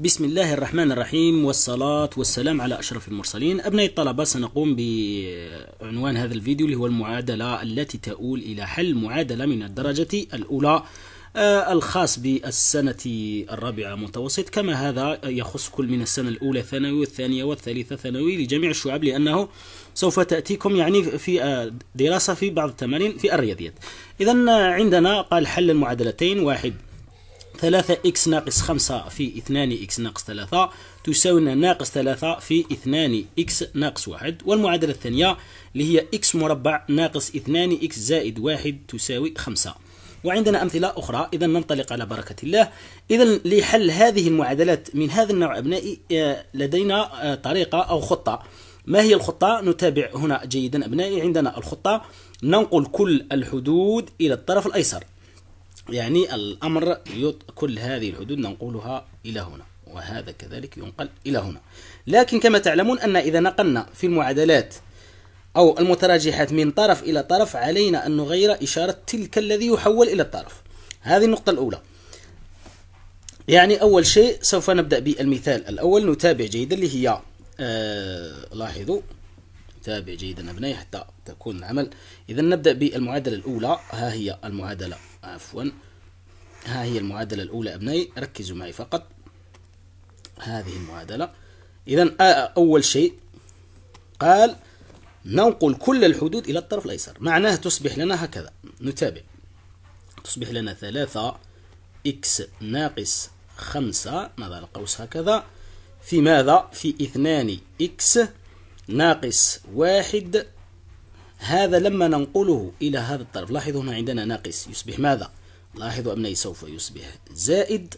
بسم الله الرحمن الرحيم والصلاة والسلام على أشرف المرسلين أبناء الطلبة سنقوم بعنوان هذا الفيديو اللي هو المعادلة التي تؤول إلى حل معادلة من الدرجة الأولى آه، الخاص بالسنة الرابعة متوسط كما هذا يخص كل من السنة الأولى ثانوي والثانية والثالثة ثانوي لجميع الشعب لأنه سوف تأتيكم يعني في آه، دراسة في بعض التمارين في الرياضيات إذا عندنا قال حل المعادلتين واحد 3 إكس ناقص 5 في 2 إكس ناقص 3 تساوي ناقص 3 في 2 إكس ناقص 1 والمعادلة الثانية اللي هي إكس مربع ناقص 2 إكس زائد 1 تساوي 5 وعندنا أمثلة أخرى إذا ننطلق على بركة الله إذا لحل هذه المعادلات من هذا النوع أبنائي آه، لدينا آه، طريقة أو خطة ما هي الخطة؟ نتابع هنا جيدا أبنائي عندنا الخطة ننقل كل الحدود إلى الطرف الأيسر يعني الأمر كل هذه الحدود ننقلها إلى هنا وهذا كذلك ينقل إلى هنا لكن كما تعلمون أن إذا نقلنا في المعادلات أو المتراجحات من طرف إلى طرف علينا أن نغير إشارة تلك الذي يحول إلى الطرف هذه النقطة الأولى يعني أول شيء سوف نبدأ بالمثال الأول نتابع جيدا اللي هي آه لاحظوا تابع جيدا أبنائي حتى تكون العمل إذا نبدأ بالمعادلة الأولى ها هي المعادلة عفوا ها هي المعادلة الأولى أبنائي ركزوا معي فقط هذه المعادلة إذا أول شيء قال ننقل كل الحدود إلى الطرف الأيسر معناه تصبح لنا هكذا نتابع تصبح لنا ثلاثة إكس ناقص خمسة ماذا القوس هكذا في ماذا في اثنان إكس ناقص واحد هذا لما ننقله إلى هذا الطرف لاحظوا هنا عندنا ناقص يصبح ماذا لاحظوا أبنائي سوف يصبح زائد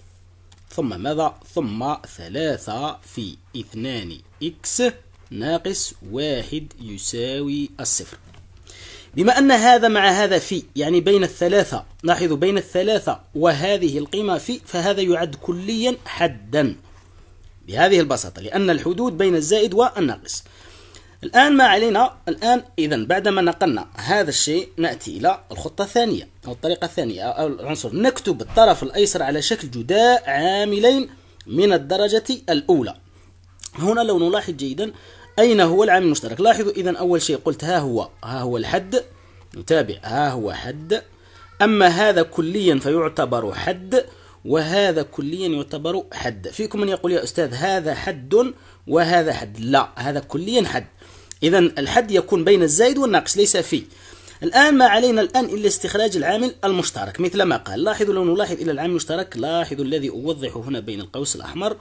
ثم ماذا ثم ثلاثة في اثنان إكس ناقص واحد يساوي الصفر بما أن هذا مع هذا في يعني بين الثلاثة لاحظوا بين الثلاثة وهذه القيمة في فهذا يعد كليا حدا بهذه البساطة لأن الحدود بين الزائد والناقص الآن ما علينا الآن إذا بعدما نقلنا هذا الشيء نأتي إلى الخطة الثانية أو الطريقة الثانية أو العنصر نكتب الطرف الأيسر على شكل جداء عاملين من الدرجة الأولى هنا لو نلاحظ جيدا أين هو العامل المشترك لاحظوا إذا أول شيء قلت ها هو ها هو الحد نتابع ها هو حد أما هذا كليا فيعتبر حد وهذا كليا يعتبر حد فيكم من يقول يا أستاذ هذا حد وهذا حد لا هذا كليا حد إذا الحد يكون بين الزائد والناقص ليس في الآن ما علينا الآن إلا استخراج العامل المشترك مثل ما قال لاحظوا لو نلاحظ إلى العامل المشترك لاحظوا الذي أوضح هنا بين القوس الأحمر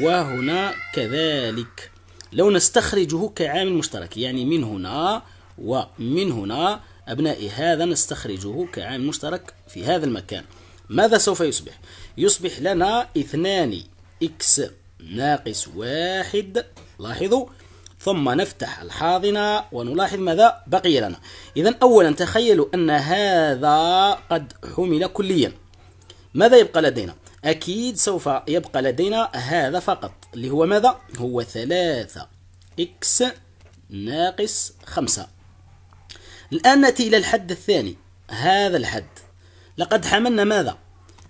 وهنا كذلك لو نستخرجه كعامل مشترك يعني من هنا ومن هنا أبنائي هذا نستخرجه كعامل مشترك في هذا المكان ماذا سوف يصبح؟ يصبح لنا اثنان إكس ناقص واحد لاحظوا ثم نفتح الحاضنة ونلاحظ ماذا بقي لنا إذا أولا تخيلوا أن هذا قد حمل كليا ماذا يبقى لدينا؟ أكيد سوف يبقى لدينا هذا فقط اللي هو ماذا؟ هو ثلاثة إكس ناقص خمسة الآن نأتي إلى الحد الثاني هذا الحد لقد حملنا ماذا؟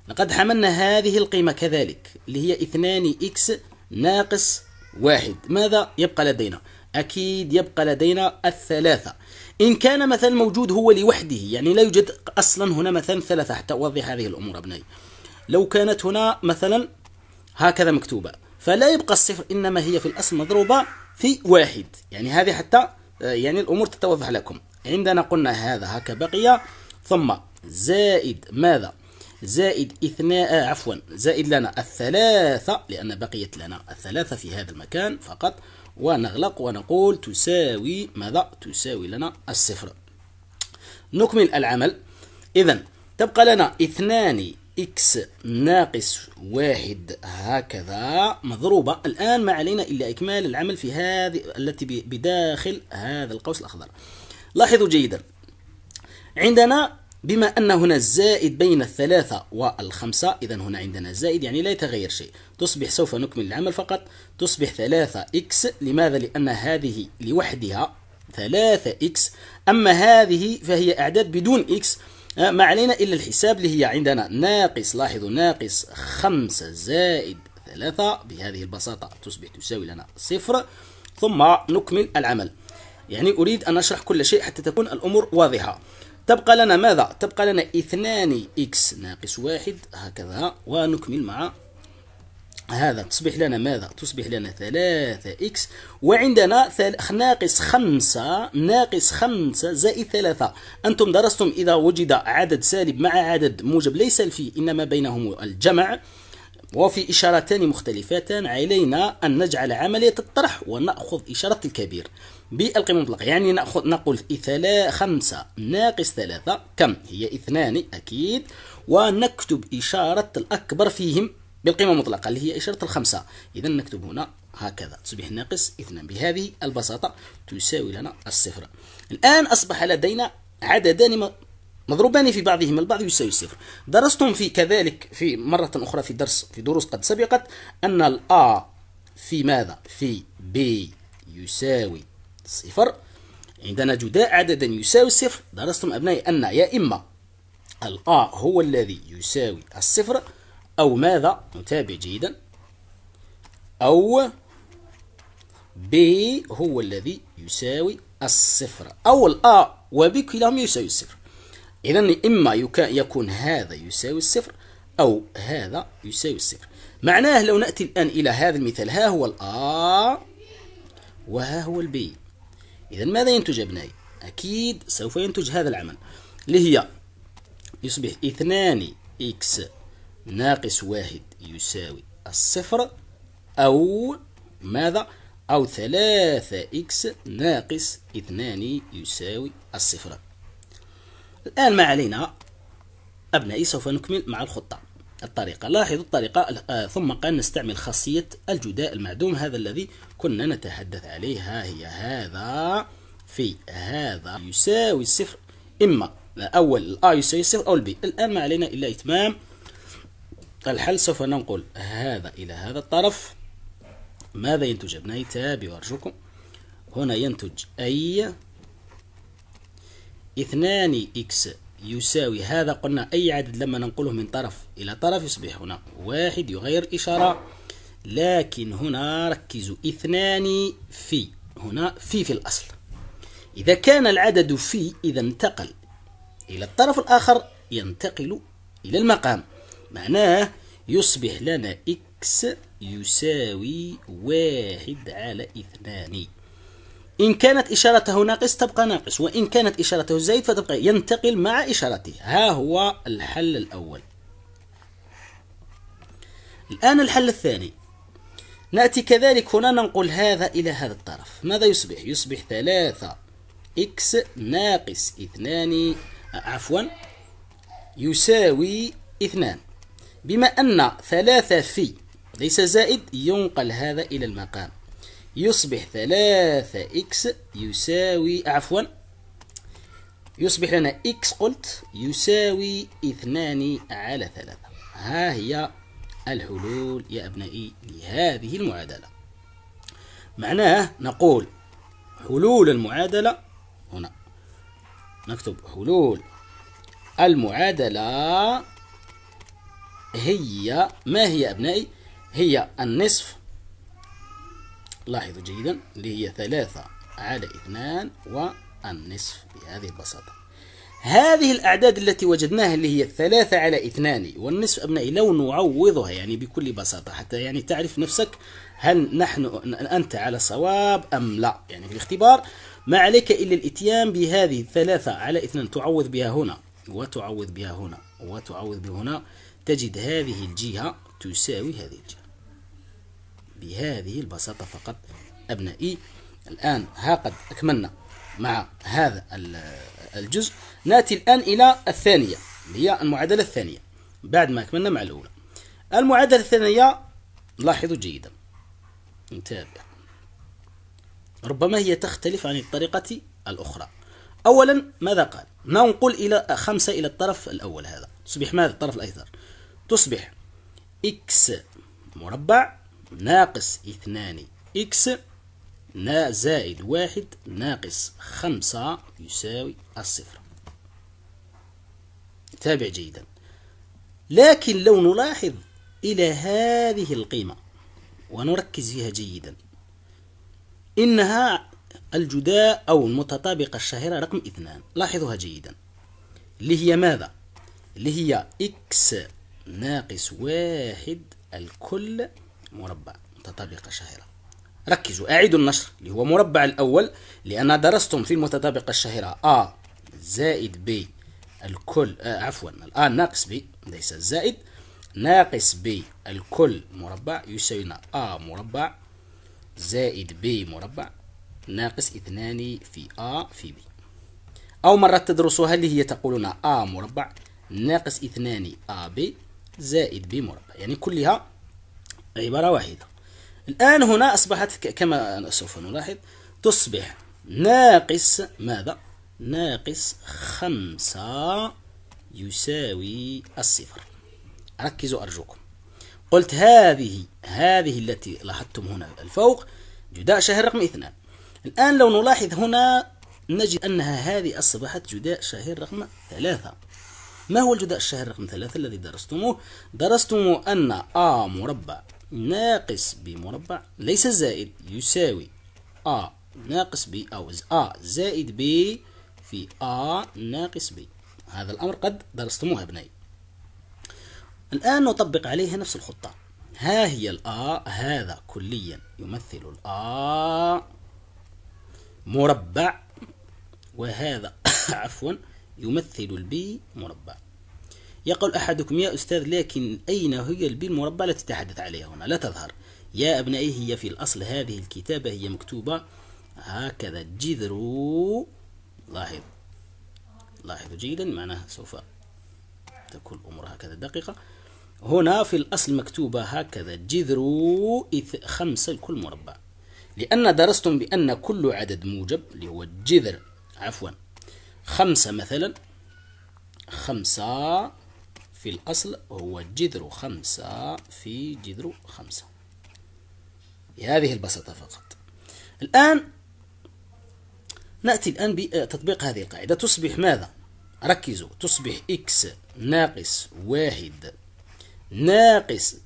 لقد حملنا هذه القيمة كذلك اللي هي اثنان إكس ناقص واحد ماذا يبقى لدينا أكيد يبقى لدينا الثلاثة إن كان مثلا موجود هو لوحده يعني لا يوجد أصلا هنا مثلا ثلاثة حتى أوضح هذه الأمور أبنائي لو كانت هنا مثلا هكذا مكتوبة فلا يبقى الصفر إنما هي في الأصل مضروبة في واحد يعني هذه حتى آه، يعني الأمور تتوضح لكم عندنا قلنا هذا هكا بقية ثم زائد ماذا زائد اثناء آه، عفوا زائد لنا الثلاثة لأن بقيت لنا الثلاثة في هذا المكان فقط ونغلق ونقول تساوي ماذا تساوي لنا الصفر نكمل العمل إذا تبقى لنا اثنان إكس ناقص واحد هكذا مضروبة الآن ما علينا إلا إكمال العمل في هذه التي بداخل هذا القوس الأخضر لاحظوا جيدا عندنا بما أن هنا الزائد بين الثلاثة والخمسة إذا هنا عندنا زائد يعني لا يتغير شيء تصبح سوف نكمل العمل فقط تصبح ثلاثة إكس لماذا؟ لأن هذه لوحدها ثلاثة إكس أما هذه فهي أعداد بدون إكس آه، ما علينا إلا الحساب اللي هي عندنا ناقص لاحظوا ناقص خمسة زائد ثلاثة بهذه البساطة تصبح تساوي لنا صفر ثم نكمل العمل يعني أريد أن أشرح كل شيء حتى تكون الأمور واضحة تبقى لنا ماذا؟ تبقى لنا اثنان إكس ناقص واحد هكذا ونكمل مع هذا تصبح لنا ماذا؟ تصبح لنا ثلاثة إكس وعندنا ناقص خمسة ناقص خمسة زائد ثلاثة أنتم درستم إذا وجد عدد سالب مع عدد موجب ليس الفي إنما بينهم الجمع وفي إشارتان مختلفتان علينا أن نجعل عملية الطرح ونأخذ إشارة الكبير بالقيمة المطلقة يعني نأخذ نقول خمسة ناقص ثلاثة كم هي اثنان أكيد ونكتب إشارة الأكبر فيهم بالقيمة المطلقة اللي هي إشارة الخمسة إذا نكتب هنا هكذا تصبح ناقص اثنان بهذه البساطة تساوي لنا الصفر الآن أصبح لدينا عددان مضروبان في بعضهما البعض يساوي الصفر درستم في كذلك في مرة أخرى في درس في دروس قد سبقت أن الأ في ماذا في بي يساوي صفر عندنا جداء عددا يساوي الصفر درستم أبنائي أن يا إما الأ هو الذي يساوي الصفر أو ماذا نتابع جيدا أو ب هو الذي يساوي الصفر أو الأ وب كلاهما يساوي الصفر إذا إما يكون هذا يساوي الصفر أو هذا يساوي الصفر معناه لو نأتي الآن إلى هذا المثال ها هو الأ وها هو البي إذا ماذا ينتج أبنائي؟ أكيد سوف ينتج هذا العمل اللي هي يصبح اثنان إكس ناقص واحد يساوي الصفر أو ماذا؟ أو ثلاثة إكس ناقص اثنان يساوي الصفر الآن ما علينا أبنائي سوف نكمل مع الخطة الطريقة لاحظوا الطريقة آه، ثم قال نستعمل خاصية الجداء المعدوم هذا الذي كنا نتحدث عليه ها هي هذا في هذا يساوي الصفر إما أول الأ يساوي الصفر أو البي الآن ما علينا إلا إتمام الحل سوف ننقل هذا إلى هذا الطرف ماذا ينتج أبنائي تابعوا أرجوكم هنا ينتج أي اثنان إكس يساوي هذا قلنا أي عدد لما ننقله من طرف إلى طرف يصبح هنا واحد يغير إشارة لكن هنا ركزوا اثنان في هنا في في الأصل إذا كان العدد في إذا انتقل إلى الطرف الآخر ينتقل إلى المقام معناه يصبح لنا إكس يساوي واحد على اثنان إن كانت إشارته ناقص تبقى ناقص وإن كانت إشارته زائد فتبقى ينتقل مع إشارته ها هو الحل الأول الآن الحل الثاني نأتي كذلك هنا ننقل هذا إلى هذا الطرف ماذا يصبح؟ يصبح ثلاثة إكس ناقص اثنان آه، عفوا يساوي اثنان بما أن ثلاثة في ليس زائد ينقل هذا إلى المقام يصبح ثلاثة إكس يساوي عفوا يصبح لنا إكس قلت يساوي اثنان على ثلاثة ها هي الحلول يا أبنائي لهذه المعادلة معناه نقول حلول المعادلة هنا نكتب حلول المعادلة هي ما هي أبنائي هي النصف لاحظوا جيدا اللي هي ثلاثة على اثنان والنصف بهذه البساطة هذه الأعداد التي وجدناها اللي هي الثلاثة على اثنان والنصف أبنائي لو نعوضها يعني بكل بساطة حتى يعني تعرف نفسك هل نحن أنت على صواب أم لا يعني في الاختبار ما عليك إلا الإتيان بهذه الثلاثة على اثنان تعوض بها هنا وتعوض بها هنا وتعوض بها هنا تجد هذه الجهة تساوي هذه الجهة بهذه البساطة فقط أبنائي الآن ها قد أكملنا مع هذا الجزء ناتي الآن إلى الثانية هي المعادلة الثانية بعد ما أكملنا مع الأولى المعادلة الثانية لاحظوا جيدا نتابع ربما هي تختلف عن الطريقة الأخرى أولا ماذا قال ننقل إلى خمسة إلى الطرف الأول هذا تصبح ماذا الطرف الأيسر تصبح إكس مربع ناقص اثنان إكس نا زائد واحد ناقص خمسة يساوي الصفر تابع جيدا لكن لو نلاحظ إلى هذه القيمة ونركز فيها جيدا إنها الجداء أو المتطابقة الشهيرة رقم اثنان لاحظوها جيدا اللي هي ماذا؟ اللي هي إكس ناقص واحد الكل مربع متطابقة شهيرة ركزوا أعيدوا النشر اللي هو مربع الأول لأن درستم في المتطابقة الشهيرة A زائد B الكل آه عفوا الآن ناقص B ليس الزائد ناقص B الكل مربع يساوينا A مربع زائد B مربع ناقص اثنان في A في B أو مرة تدرسوها اللي هي تقولون A مربع ناقص اثنان AB زائد B مربع يعني كلها عبارة واحدة الآن هنا أصبحت كما سوف نلاحظ تصبح ناقص ماذا؟ ناقص خمسة يساوي الصفر ركزوا أرجوكم قلت هذه هذه التي لاحظتم هنا الفوق جداء شهر رقم اثنان الآن لو نلاحظ هنا نجد أنها هذه أصبحت جداء شهر رقم ثلاثة ما هو الجداء الشهر رقم ثلاثة الذي درستموه؟ درستم أن آ مربع ناقص ب مربع ليس زائد يساوي A ناقص ب أو A زائد ب في A ناقص ب هذا الأمر قد درستموه أبنائي الآن نطبق عليه نفس الخطة ها هي الآ هذا كليا يمثل الآ مربع وهذا عفوا يمثل البي مربع يقول أحدكم يا أستاذ لكن أين هي البي المربعة التي تحدث عليها هنا لا تظهر يا أبنائي هي في الأصل هذه الكتابة هي مكتوبة هكذا جذر لاحظ لاحظوا جيدا معناه سوف تكون الأمور هكذا دقيقة هنا في الأصل مكتوبة هكذا جذر خمسة لكل مربع لأن درستم بأن كل عدد موجب اللي هو الجذر عفوا خمسة مثلا خمسة في الأصل هو جذر خمسة في جذر خمسة بهذه البساطة فقط الآن نأتي الآن بتطبيق هذه القاعدة تصبح ماذا؟ ركزوا تصبح x ناقص واحد ناقص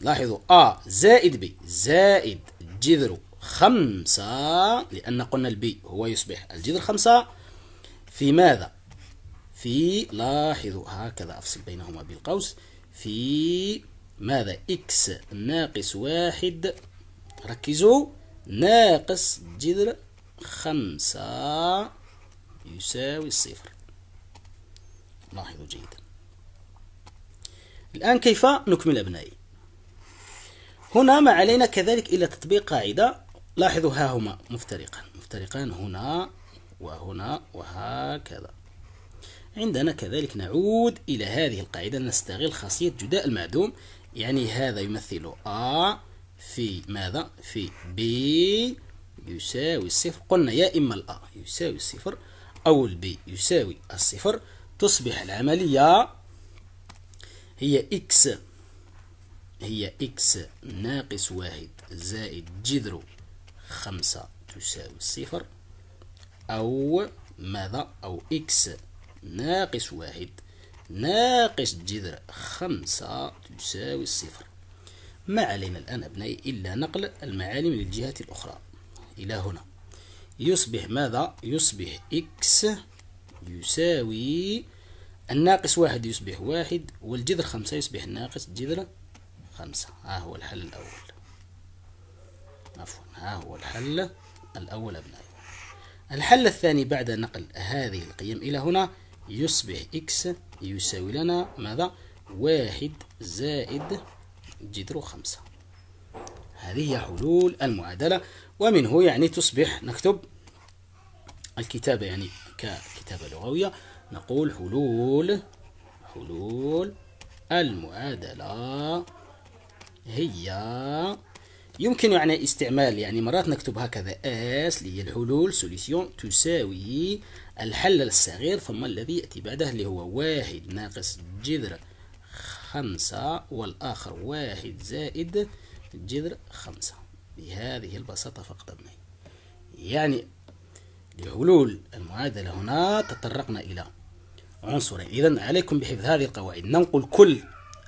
لاحظوا A زائد B زائد جذر خمسة لأن قلنا البي هو يصبح الجذر خمسة في ماذا؟ في لاحظوا هكذا أفصل بينهما بالقوس في ماذا إكس ناقص واحد ركزوا ناقص جذر خمسة يساوي الصفر لاحظوا جيدا الآن كيف نكمل أبنائي هنا ما علينا كذلك إلى تطبيق قاعدة لاحظوا ها هما مفترقان مفترقان هنا وهنا وهكذا عندنا كذلك نعود إلى هذه القاعدة نستغل خاصية جداء المعدوم يعني هذا يمثل A في ماذا؟ في B يساوي الصفر قلنا يا إما الأ يساوي الصفر أو البي يساوي الصفر تصبح العملية هي إكس هي إكس ناقص واحد زائد جذر خمسة تساوي الصفر أو ماذا أو إكس ناقص واحد ناقص جذر خمسة تساوي الصفر ما علينا الآن أبنائي إلا نقل المعالم للجهة الأخرى إلى هنا يصبح ماذا؟ يصبح إكس يساوي الناقص واحد يصبح واحد والجذر خمسة يصبح ناقص جذر خمسة ها هو الحل الأول عفوا ها هو الحل الأول أبنائي الحل الثاني بعد نقل هذه القيم إلى هنا يصبح إكس يساوي لنا ماذا واحد زائد جذر خمسة هذه هي حلول المعادلة ومنه يعني تصبح نكتب الكتابة يعني ككتابة لغوية نقول حلول حلول المعادلة هي يمكن يعني استعمال يعني مرات نكتب هكذا اس اللي هي الحلول سوليسيون تساوي الحل الصغير ثم الذي يأتي بعده اللي هو واحد ناقص جذر خمسة والآخر واحد زائد جذر خمسة بهذه البساطة فقط أبنائي يعني لحلول المعادلة هنا تطرقنا إلى عنصرين إذا عليكم بحفظ هذه القواعد ننقل كل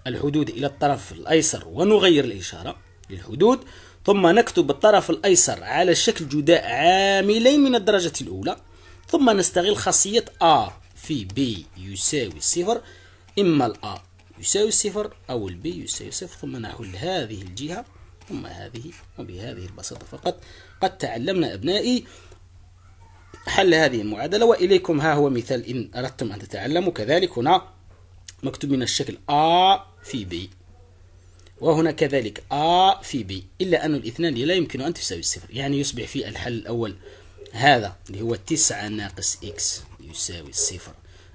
الحدود إلى الطرف الأيسر ونغير الإشارة للحدود ثم نكتب الطرف الأيسر على شكل جداء عاملين من الدرجة الأولى ثم نستغل خاصية A في B يساوي صفر إما ال A يساوي صفر أو ال B يساوي صفر ثم نحل هذه الجهة ثم هذه وبهذه البساطة فقط قد تعلمنا أبنائي حل هذه المعادلة وإليكم ها هو مثال إن أردتم أن تتعلموا كذلك هنا مكتوب من الشكل A في B وهنا كذلك A في B إلا أن الاثنان لا يمكن أن تساوي الصفر يعني يصبح في الحل الأول هذا اللي هو تسعة ناقص إكس يساوي صفر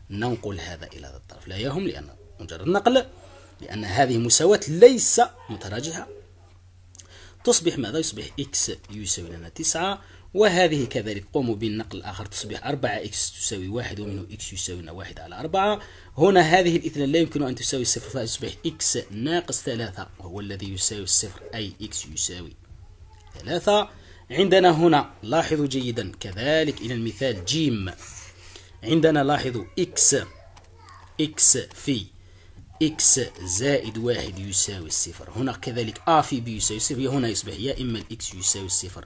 ننقل هذا إلى هذا الطرف لا يهم لأن مجرد نقل لأن هذه مساواة ليس متراجعة تصبح ماذا يصبح إكس يساوي لنا تسعة وهذه كذلك قوموا بالنقل الآخر تصبح 4 إكس تساوي واحد ومنه إكس يساوي لنا واحد على أربعة هنا هذه الاثنان لا يمكن أن تساوي صفر فتصبح إكس ناقص ثلاثة وهو الذي يساوي الصفر أي إكس يساوي ثلاثة عندنا هنا لاحظوا جيدا كذلك إلى المثال جيم عندنا لاحظوا إكس إكس في إكس زائد واحد يساوي الصفر هنا كذلك أ في بي يساوي الصفر هنا يصبح يا إما الإكس يساوي الصفر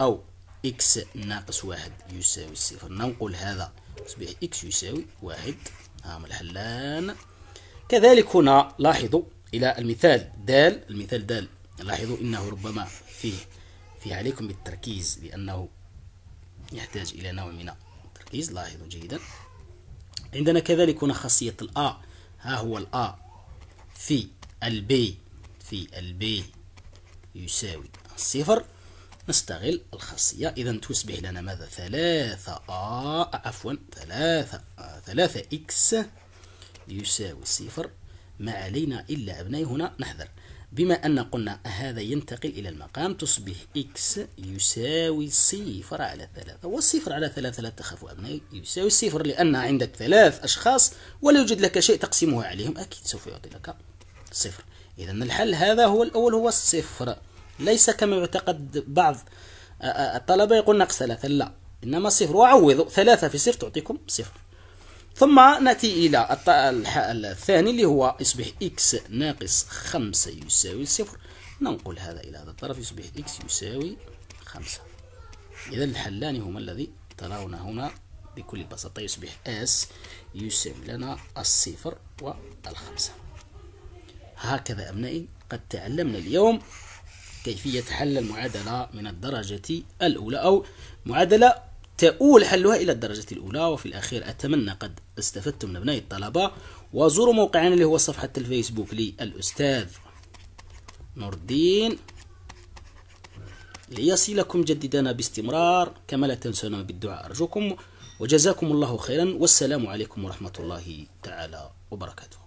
أو إكس ناقص واحد يساوي الصفر ننقل هذا يصبح إكس يساوي واحد هام الحلان كذلك هنا لاحظوا إلى المثال دال المثال دال لاحظوا إنه ربما فيه عليكم بالتركيز لأنه يحتاج إلى نوع من التركيز لاحظوا جيدا عندنا كذلك هنا خاصية الأ ها هو الأ في البي في البي يساوي الصفر نستغل الخاصية إذا تصبح لنا ماذا ثلاثة آ عفوا ثلاثة ثلاثة إكس يساوي صفر ما علينا إلا أبنائي هنا نحذر بما أن قلنا هذا ينتقل إلى المقام تصبح x يساوي صفر على ثلاثة والصفر على ثلاثة لا تخافوا أبنائي يساوي صفر لأن عندك ثلاث أشخاص ولا يوجد لك شيء تقسمه عليهم أكيد سوف يعطي لك صفر إذا الحل هذا هو الأول هو الصفر ليس كما يعتقد بعض آه، آه، الطلبة يقول ناقص ثلاثة لا إنما صفر وعوضوا ثلاثة في صفر تعطيكم صفر ثم نأتي إلى الثاني اللي هو يصبح x ناقص خمسة يساوي صفر ننقل هذا إلى هذا الطرف يصبح x يساوي خمسة إذا الحلان هما الذي ترون هنا بكل بساطة يصبح اس يساوي لنا الصفر والخمسة هكذا أبنائي قد تعلمنا اليوم كيفية حل المعادلة من الدرجة الأولى أو معادلة تؤول حلها إلى الدرجة الأولى وفي الأخير أتمنى قد استفدتم من أبنائي الطلبة وزوروا موقعنا اللي هو صفحة الفيسبوك للأستاذ نور الدين ليصلكم جددنا باستمرار كما لا تنسونا بالدعاء أرجوكم وجزاكم الله خيرا والسلام عليكم ورحمة الله تعالى وبركاته